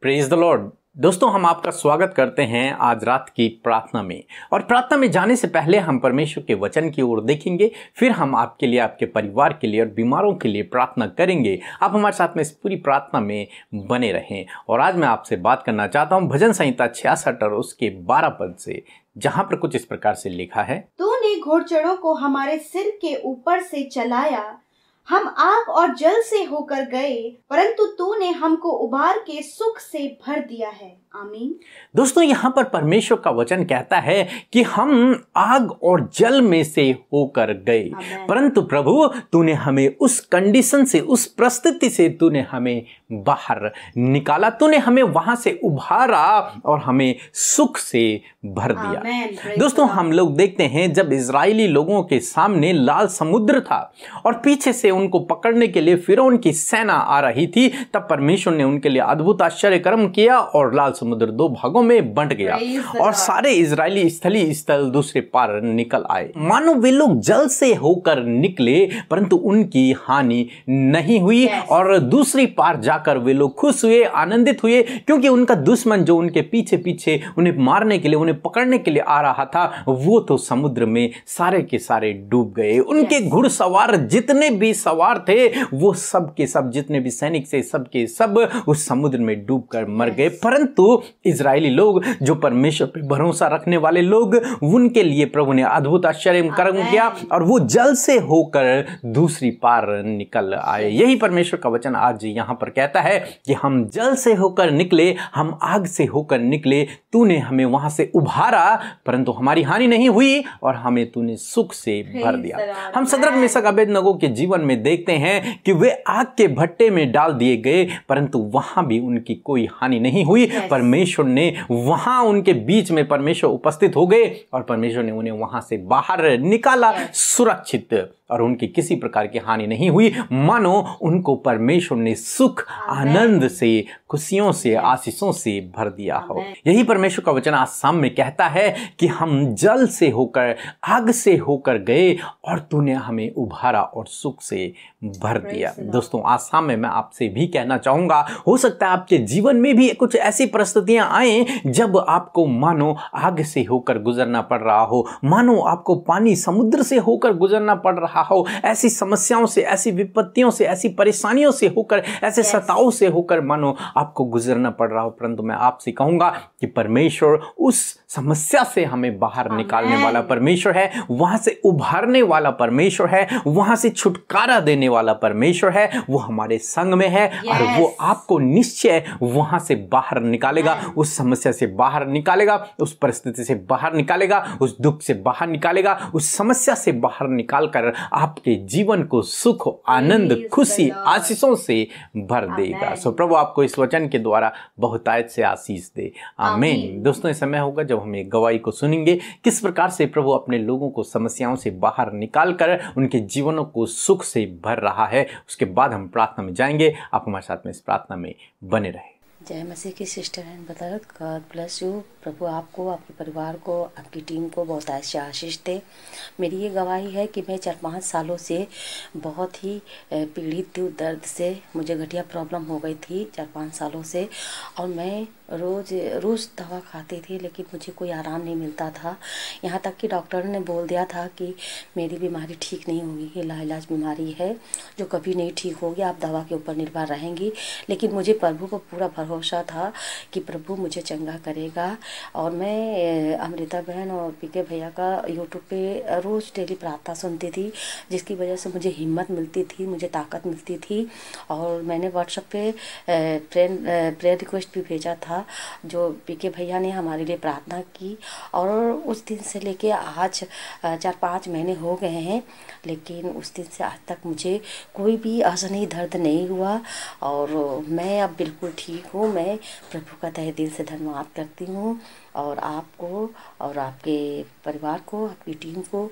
Praise the Lord दोस्तों हम आपका स्वागत करते हैं आज रात की प्रार्थना में और प्रार्थना में जाने से पहले हम परमेश्वर के वचन की ओर देखेंगे फिर हम आपके लिए आपके परिवार के लिए और बीमारों के लिए प्रार्थना करेंगे आप हमारे साथ में इस पूरी प्रार्थना में बने रहें और आज मैं आपसे बात करना चाहता हूँ भजन संहिता छियासठ और उसके बारह पद से जहाँ पर कुछ इस प्रकार से लिखा है तो ने घोड़चड़ों को हमारे सिर के ऊपर से चलाया हम आग और जल से होकर गए परंतु तूने हमको उबार के सुख से भर दिया है दोस्तों यहाँ पर परमेश्वर का वचन कहता है कि हम आग और जल में से होकर गए परंतु प्रभु तूने हमें उस कंडीशन से उस प्रस्तुति से तूने हमें बाहर निकाला तूने हमें वहां से उभारा और हमें सुख से भर दिया दोस्तों हम लोग देखते हैं जब इसराइली लोगों के सामने लाल समुद्र था और पीछे से उनको पकड़ने के लिए फिर की सेना आ रही थी तब परमेश्वर ने उनके लिए अद्भुत आश्चर्य कर्म किया और लाल समुद्र समुद्र दो भागों में बंट गया और सारे इसराइली स्थली स्थल दूसरे पार निकल आए मानो वे लोग जल से होकर निकले परंतु उनकी हानि नहीं हुई और दूसरी पार जाकर वे लोग खुश हुए आनंदित हुए क्योंकि उनका दुश्मन जो उनके पीछे पीछे उन्हें मारने के लिए उन्हें पकड़ने के लिए आ रहा था वो तो समुद्र में सारे के सारे डूब गए उनके घुड़सवार जितने भी सवार थे वो सब के सब जितने भी सैनिक थे सब के सब उस समुद्र में डूब कर मर गए परंतु इसराइली लोग जो परमेश्वर पर भरोसा रखने वाले लोग उनके लिए प्रभु ने अद्भुत आश्चर्य कर्म किया और वो जल से होकर दूसरी पार निकल आए यही परमेश्वर का वचन आज यहाँ पर कहता है कि हम जल से होकर निकले हम आग से होकर निकले तूने हमें वहाँ से उभारा परंतु हमारी हानि नहीं हुई और हमें तूने सुख से भर दिया हम सदरक मिसक नगो के जीवन में देखते हैं कि वे आग के भट्टे में डाल दिए गए परंतु वहां भी उनकी कोई हानि नहीं हुई परमेश्वर ने वहां उनके बीच में परमेश्वर उपस्थित हो गए और परमेश्वर ने उन्हें वहां से बाहर निकाला सुरक्षित और उनकी किसी प्रकार की हानि नहीं हुई मानो उनको परमेश्वर ने सुख आनंद से खुशियों से आशीषों से भर दिया हो यही परमेश्वर का वचन आसाम में कहता है कि हम जल से होकर आग से होकर गए और तूने हमें उभारा और सुख से भर दिया दोस्तों आसाम में मैं आपसे भी कहना चाहूँगा हो सकता है आपके जीवन में भी कुछ ऐसी परिस्थितियाँ आए जब आपको मानो आग से होकर गुजरना पड़ रहा हो मानो आपको पानी समुद्र से होकर गुजरना पड़ रहा हो ऐसी समस्याओं से ऐसी विपत्तियों से ऐसी परेशानियों से होकर ऐसे सताओं से होकर मानो आपको गुजरना पड़ रहा हो परंतु मैं आपसे कहूंगा कि परमेश्वर उस समस्या से हमें बाहर निकालने वाला परमेश्वर है वहां से उभारने वाला परमेश्वर है वहां से छुटकारा देने वाला परमेश्वर है वो हमारे संग में है और वो आपको निश्चय वहां से बाहर निकालेगा उस समस्या से बाहर निकालेगा उस परिस्थिति से बाहर निकालेगा उस दुख से बाहर निकालेगा उस समस्या से बाहर निकाल कर आपके जीवन को सुख आनंद खुशी आशीषों से भर देगा सो प्रभु आपको इस वचन के द्वारा बहुतायत से आशीष दे आमीन दोस्तों समय होगा जब हम एक गवाही को सुनेंगे किस प्रकार से प्रभु अपने लोगों को समस्याओं से बाहर निकाल कर उनके जीवनों को सुख से भर रहा है उसके बाद हम प्रार्थना में जाएंगे आप हमारे साथ में इस प्रार्थना में बने रहें जय मसीह की सिस्टर एंड बदौलत गॉड ब्लेस यू प्रभु आपको आपके परिवार को आपकी टीम को बहुत अच्छे आशीष दे मेरी ये गवाही है कि मैं चार पाँच सालों से बहुत ही पीड़ित थी दर्द से मुझे घटिया प्रॉब्लम हो गई थी चार पाँच सालों से और मैं रोज़ रोज़ दवा खाती थी लेकिन मुझे कोई आराम नहीं मिलता था यहाँ तक कि डॉक्टर ने बोल दिया था कि मेरी बीमारी ठीक नहीं होगी ये लाइलाज बीमारी है जो कभी नहीं ठीक होगी आप दवा के ऊपर निर्भर रहेंगी लेकिन मुझे प्रभु को पूरा भरोसा था कि प्रभु मुझे चंगा करेगा और मैं अमृता बहन और पीके भैया का यूट्यूब पर रोज़ डेली प्रार्थना सुनती थी जिसकी वजह से मुझे हिम्मत मिलती थी मुझे ताकत मिलती थी और मैंने व्हाट्सएप पर प्रेयर रिक्वेस्ट भी भेजा था था जो पीके भैया ने हमारे लिए प्रार्थना की और उस दिन से लेके आज चार पाँच महीने हो गए हैं लेकिन उस दिन से आज तक मुझे कोई भी असनी दर्द नहीं हुआ और मैं अब बिल्कुल ठीक हूँ मैं प्रभु का तहे दिल से धन्यवाद करती हूँ और आपको और आपके परिवार को आपकी टीम को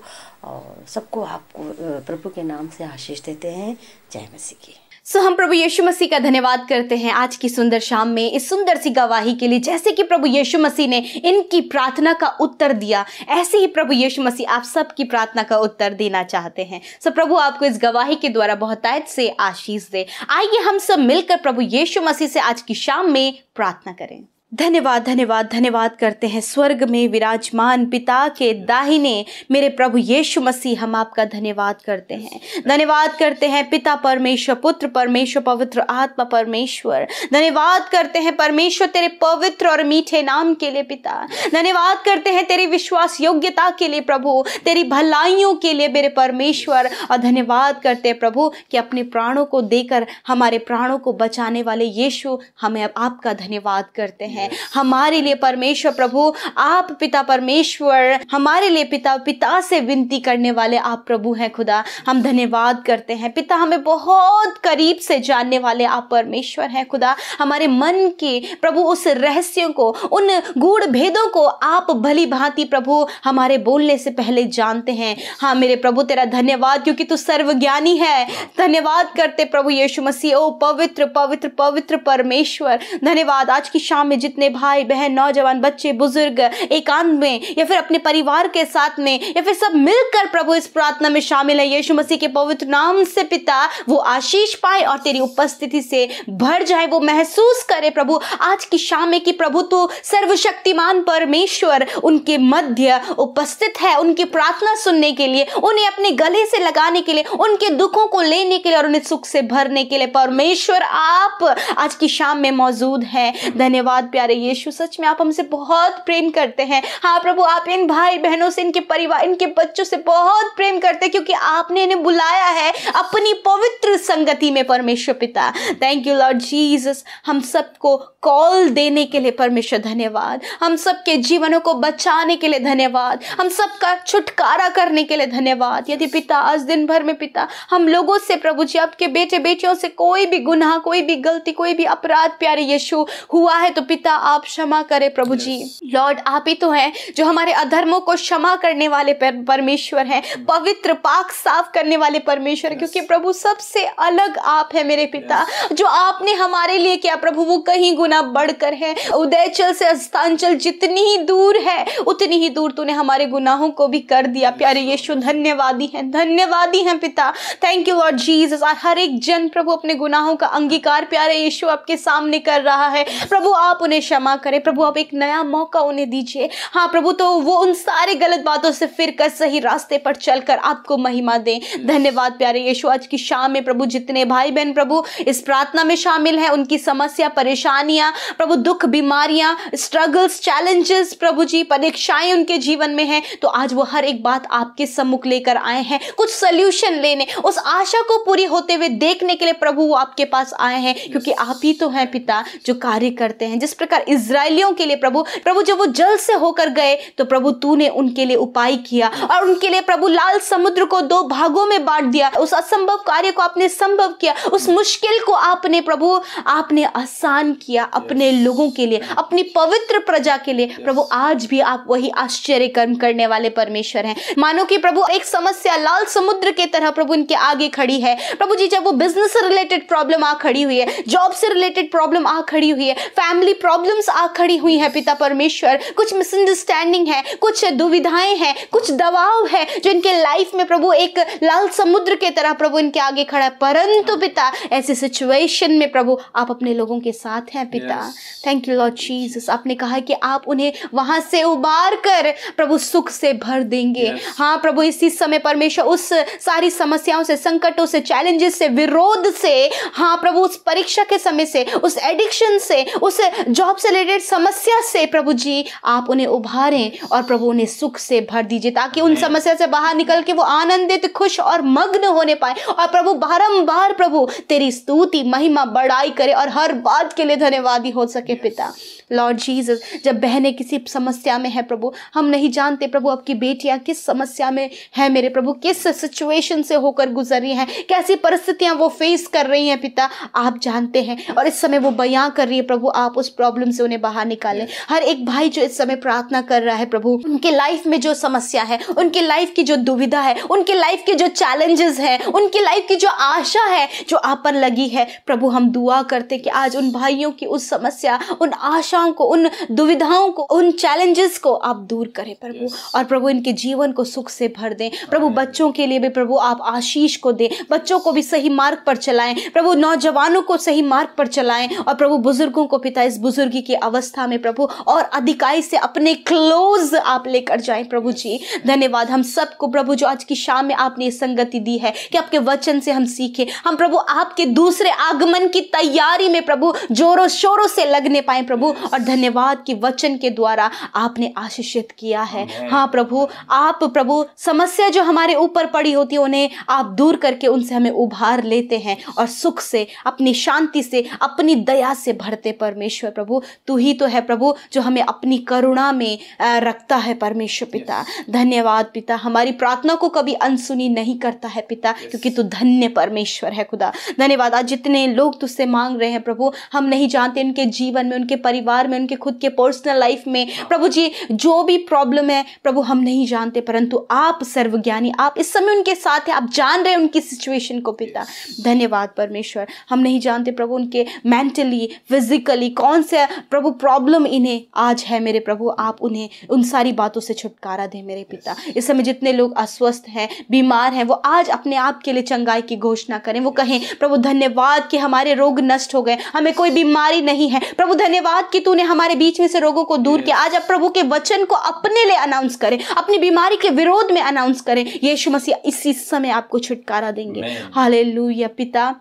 और सबको आपको प्रभु के नाम से आशीष देते हैं जय मसीह की सो हम प्रभु यीशु मसीह का धन्यवाद करते हैं आज की सुंदर शाम में इस सुंदर सी गवाही के लिए जैसे कि प्रभु यीशु मसीह ने इनकी प्रार्थना का उत्तर दिया ऐसे ही प्रभु यीशु मसीह आप सबकी प्रार्थना का उत्तर देना चाहते हैं सो प्रभु आपको इस गवाही के द्वारा बहुतायत से आशीष दे आइए हम सब मिलकर प्रभु येशु मसीह से आज की शाम में प्रार्थना करें धन्यवाद धन्यवाद धन्यवाद करते हैं स्वर्ग में विराजमान पिता के दाहिने मेरे प्रभु यीशु मसीह हम आपका धन्यवाद करते हैं धन्यवाद करते हैं पिता परमेश्वर पुत्र परमेश्वर पवित्र आत्मा परमेश्वर धन्यवाद करते हैं परमेश्वर तेरे पवित्र और मीठे नाम के लिए पिता धन्यवाद करते हैं तेरी विश्वास योग्यता के लिए प्रभु तेरी भलाइयों के लिए मेरे परमेश्वर और धन्यवाद करते हैं प्रभु कि अपने प्राणों को देकर हमारे प्राणों को बचाने वाले यीशु हमें आपका धन्यवाद करते हैं है हमारे लिए परमेश्वर प्रभु आप पिता परमेश्वर हमारे लिए पिता पिता से विनती करने वाले आप प्रभु हैं खुदा हम धन्यवाद करते हैं पिता हमें बहुत करीब से जानने वाले आप परमेश्वर हैं खुदा हमारे मन के प्रभु उस रहस्यों को उन गूढ़ भेदों को आप भली भांति प्रभु हमारे बोलने से पहले जानते हैं हाँ मेरे प्रभु तेरा धन्यवाद क्योंकि तू सर्वज्ञानी है धन्यवाद करते प्रभु यीशु मसीह ओ पवित्र पवित्र पवित्र परमेश्वर धन्यवाद आज की शाम में जितने भाई बहन नौजवान बच्चे बुजुर्ग एकांत में या फिर अपने परिवार के साथ में या फिर सब मिलकर प्रभु इस प्रार्थना में शामिल है यीशु मसीह के पवित्र नाम से पिता वो आशीष पाए और तेरी उपस्थिति से भर जाए वो महसूस करे प्रभु आज की शाम में कि प्रभु तो सर्वशक्तिमान परमेश्वर उनके मध्य उपस्थित है उनकी प्रार्थना सुनने के लिए उन्हें अपने गले से लगाने के लिए उनके दुखों को लेने के लिए और उन्हें सुख से भरने के लिए परमेश्वर आप आज की शाम में मौजूद हैं धन्यवाद प्यारे यीशु सच में आप हमसे बहुत प्रेम करते हैं हाँ प्रभु आप इन भाई बहनों से इनके परिवार इनके बच्चों से बहुत प्रेम करते हैं क्योंकि आपने इन्हें बुलाया है अपनी पवित्र संगति में परमेश्वर पिता थैंक यू लॉर्ड जीसस हम सबको कॉल देने के लिए परमेश्वर धन्यवाद हम सबके जीवनों को बचाने के लिए धन्यवाद हम सबका छुटकारा करने के लिए धन्यवाद यदि पिता आज दिन भर में पिता हम लोगों से प्रभु जी आपके बेटे बेटियों से कोई भी गुनाह कोई भी गलती कोई भी अपराध प्यारे यीशु हुआ है तो पिता पिता आप क्षमा करें प्रभु जी लॉर्ड आप ही तो हैं जो हमारे अधर्मों को क्षमा करने वाले परमेश्वर हैं hmm. पवित्र पाक साफ करने वाले परमेश्वर क्योंकि प्रभु सबसे अलग आप है मेरे पिता जो आपने हमारे लिए किया प्रभु वो कहीं गुना बढ़कर है उदयचल से अस्तांचल जितनी ही दूर है उतनी ही दूर तूने हमारे गुनाहों को भी कर दिया प्यारे यीशु धन्यवादी हैं धन्यवादी हैं पिता थैंक यू लॉर्ड जीसस और हर एक जन प्रभु अपने गुनाहों का अंगीकार प्यारे यीशु आपके सामने कर रहा है प्रभु आप उन्हें उन्हें क्षमा करें प्रभु आप एक नया मौका उन्हें दीजिए हाँ प्रभु तो वो उन सारे गलत बातों से फिर कर सही रास्ते पर चलकर आपको महिमा दें धन्यवाद प्यारे यीशु आज की शाम में प्रभु जितने भाई बहन प्रभु इस प्रार्थना में शामिल हैं उनकी समस्या परेशानियां प्रभु दुख बीमारियां स्ट्रगल्स चैलेंजेस प्रभु जी परीक्षाएं उनके जीवन में हैं तो आज वो हर एक बात आपके सम्मुख लेकर आए हैं कुछ सल्यूशन लेने उस आशा को पूरी होते हुए देखने के लिए प्रभु वो आपके पास आए हैं क्योंकि आप ही तो हैं पिता जो कार्य करते हैं जिस प्रकार इसराइलियों के लिए प्रभु प्रभु जब वो जल से होकर गए तो प्रभु तू ने उनके लिए उपाय किया और उनके लिए प्रभु लाल समुद्र को दो भागों में बांट दिया उस असंभव कार्य को आपने संभव किया उस मुश्किल को आपने प्रभु आपने आसान किया अपने yes. लोगों के लिए अपनी पवित्र प्रजा के लिए yes. प्रभु आज भी आप वही आश्चर्य कर्म करने वाले परमेश्वर हैं मानो कि प्रभु एक समस्या लाल समुद्र के तरह प्रभु इनके आगे खड़ी है प्रभु जी जब वो बिजनेस से रिलेटेड प्रॉब्लम आ खड़ी हुई है जॉब से रिलेटेड प्रॉब्लम आ खड़ी हुई है फैमिली प्रॉब्लम प्रॉब्लम्स आ खड़ी हुई हैं पिता परमेश्वर कुछ मिसअंडरस्टैंडिंग है कुछ दुविधाएं हैं कुछ दबाव है जो इनके लाइफ में प्रभु एक लाल समुद्र के तरह प्रभु इनके आगे खड़ा है परंतु पिता ऐसी सिचुएशन में प्रभु आप अपने लोगों के साथ हैं पिता थैंक यू लॉर्ड जीसस आपने कहा कि आप उन्हें वहां से उबार कर प्रभु सुख से भर देंगे yes. हाँ प्रभु इसी समय परमेश्वर उस सारी समस्याओं से संकटों से चैलेंजेस से विरोध से हाँ प्रभु उस परीक्षा के समय से उस एडिक्शन से उस जॉब जॉब से रिलेटेड समस्या से प्रभु जी आप उन्हें उभारें और प्रभु उन्हें सुख से भर दीजिए ताकि उन समस्या से बाहर निकल के वो आनंदित खुश और मग्न होने पाए और प्रभु बारम्बार प्रभु तेरी स्तुति महिमा बड़ाई करे और हर बात के लिए धन्यवादी हो सके पिता लॉर्ड जीसस जब बहनें किसी समस्या में है प्रभु हम नहीं जानते प्रभु आपकी बेटियाँ किस समस्या में है मेरे प्रभु किस सिचुएशन से होकर गुजर रही हैं कैसी परिस्थितियाँ वो फेस कर रही हैं पिता आप जानते हैं और इस समय वो बयां कर रही है प्रभु आप उस प्रॉब्लम से उन्हें बाहर निकालें हर एक भाई जो इस समय प्रार्थना कर रहा है प्रभु उनके लाइफ में जो समस्या है उनकी लाइफ की जो दुविधा है उनकी लाइफ के जो चैलेंजेस हैं उनकी लाइफ की जो आशा है जो आप पर लगी है प्रभु हम दुआ करते कि आज उन भाइयों की उस समस्या उन आशा आशाओं को उन दुविधाओं को उन चैलेंजेस को आप दूर करें प्रभु और प्रभु इनके जीवन को सुख से भर दें प्रभु बच्चों के लिए भी प्रभु आप आशीष को दें बच्चों को भी सही मार्ग पर चलाएं प्रभु नौजवानों को सही मार्ग पर चलाएं और प्रभु बुजुर्गों को पिता इस बुजुर्गी की अवस्था में प्रभु और अधिकाई से अपने क्लोज आप लेकर जाए प्रभु जी धन्यवाद हम सबको प्रभु जो आज की शाम में आपने संगति दी है कि आपके वचन से हम सीखे हम प्रभु आपके दूसरे आगमन की तैयारी में प्रभु जोरों शोरों से लगने पाए प्रभु और धन्यवाद की वचन के द्वारा आपने आशीषित किया है हाँ प्रभु आप प्रभु समस्या जो हमारे ऊपर पड़ी होती है उन्हें आप दूर करके उनसे हमें उभार लेते हैं और सुख से अपनी शांति से अपनी दया से भरते परमेश्वर प्रभु तू ही तो है प्रभु जो हमें अपनी करुणा में रखता है परमेश्वर पिता धन्यवाद पिता हमारी प्रार्थना को कभी अनसुनी नहीं करता है पिता क्योंकि तू धन्य परमेश्वर है खुदा धन्यवाद आज जितने लोग तुझसे मांग रहे हैं प्रभु हम नहीं जानते उनके जीवन में उनके परिवार परिवार में उनके खुद के पर्सनल लाइफ में प्रभु जी जो भी प्रॉब्लम है प्रभु हम नहीं जानते परंतु आप सर्वज्ञानी आप इस समय उनके साथ हैं आप जान रहे हैं उनकी सिचुएशन को पिता धन्यवाद परमेश्वर हम नहीं जानते प्रभु उनके मेंटली फिजिकली कौन से प्रभु प्रॉब्लम इन्हें आज है मेरे प्रभु आप उन्हें उन सारी बातों से छुटकारा दें मेरे पिता इस समय जितने लोग अस्वस्थ हैं बीमार हैं वो आज अपने आप के लिए चंगाई की घोषणा करें वो कहें प्रभु धन्यवाद कि हमारे रोग नष्ट हो गए हमें कोई बीमारी नहीं है प्रभु धन्यवाद कि तूने हमारे बीच में से रोगों को दूर किया आज आप प्रभु के वचन को अपने लिए अनाउंस करें अपनी बीमारी के विरोध में अनाउंस करें यीशु मसीह इसी समय आपको छुटकारा देंगे हाले पिता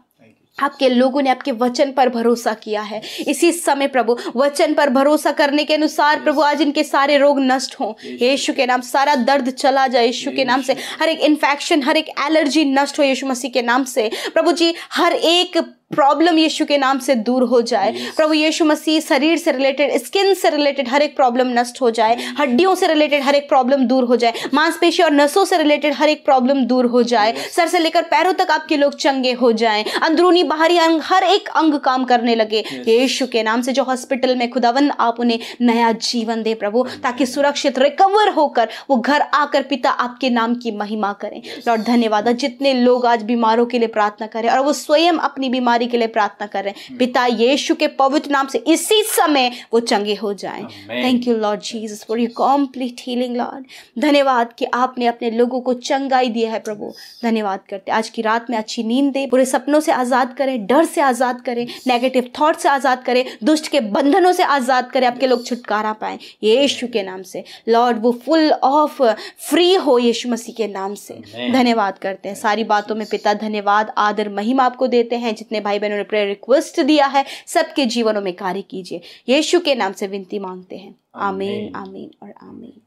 आपके लोगों ने आपके वचन पर भरोसा किया है इसी समय प्रभु वचन पर भरोसा करने के अनुसार प्रभु आज इनके सारे रोग नष्ट हों यीशु के नाम सारा दर्द चला जाए यीशु के नाम से हर एक इन्फेक्शन हर एक एलर्जी नष्ट हो यीशु मसीह के नाम से प्रभु जी हर एक प्रॉब्लम यीशु के नाम से दूर हो जाए yes. प्रभु यीशु मसीह शरीर से रिलेटेड स्किन से रिलेटेड हर एक प्रॉब्लम नष्ट हो जाए हड्डियों से रिलेटेड हर एक प्रॉब्लम दूर हो जाए मांसपेशी और नसों से रिलेटेड हर एक प्रॉब्लम दूर हो जाए yes. सर से लेकर पैरों तक आपके लोग चंगे हो जाए अंदरूनी बाहरी अंग हर एक अंग काम करने लगे yes. यीशु के नाम से जो हॉस्पिटल में खुदावन आप उन्हें नया जीवन दे प्रभु ताकि सुरक्षित रिकवर होकर वो घर आकर पिता आपके नाम की महिमा करें लॉर्ड धन्यवाद जितने लोग आज बीमारों के लिए प्रार्थना करें और वो स्वयं अपनी बीमारी बीमारी के लिए प्रार्थना कर रहे हैं हम्म। पिता यीशु के पवित्र नाम से इसी समय वो चंगे हो जाए thank you Lord Jesus for you complete healing Lord धन्यवाद कि आपने अपने लोगों को चंगाई दिया है प्रभु धन्यवाद करते आज की रात में अच्छी नींद दे पूरे सपनों से आज़ाद करें डर से आज़ाद करें नेगेटिव थॉट से आज़ाद करें दुष्ट के बंधनों से आज़ाद करें आपके लोग छुटकारा पाएं यीशु के नाम से लॉर्ड वो फुल ऑफ फ्री हो यीशु मसीह के नाम से धन्यवाद करते हैं सारी बातों में पिता धन्यवाद आदर महिमा आपको देते हैं जितने भाई बहनों ने प्रेयर रिक्वेस्ट दिया है सबके जीवनों में कार्य कीजिए यीशु के नाम से विनती मांगते हैं आमीन आमीन और आमीन